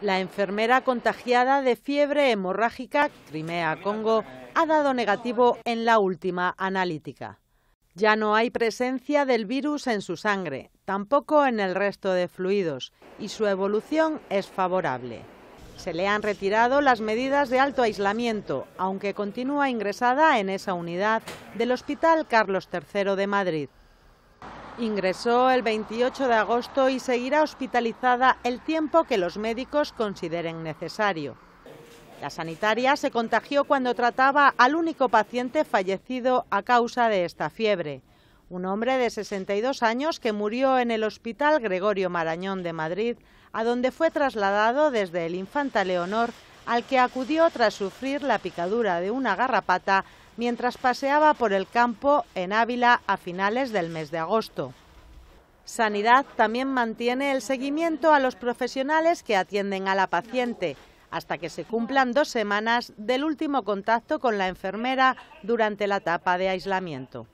La enfermera contagiada de fiebre hemorrágica Crimea-Congo ha dado negativo en la última analítica. Ya no hay presencia del virus en su sangre, tampoco en el resto de fluidos, y su evolución es favorable. Se le han retirado las medidas de alto aislamiento, aunque continúa ingresada en esa unidad del Hospital Carlos III de Madrid. Ingresó el 28 de agosto y seguirá hospitalizada el tiempo que los médicos consideren necesario. La sanitaria se contagió cuando trataba al único paciente fallecido a causa de esta fiebre, un hombre de 62 años que murió en el Hospital Gregorio Marañón de Madrid, a donde fue trasladado desde el Infanta Leonor al que acudió tras sufrir la picadura de una garrapata mientras paseaba por el campo en Ávila a finales del mes de agosto. Sanidad también mantiene el seguimiento a los profesionales que atienden a la paciente, hasta que se cumplan dos semanas del último contacto con la enfermera durante la etapa de aislamiento.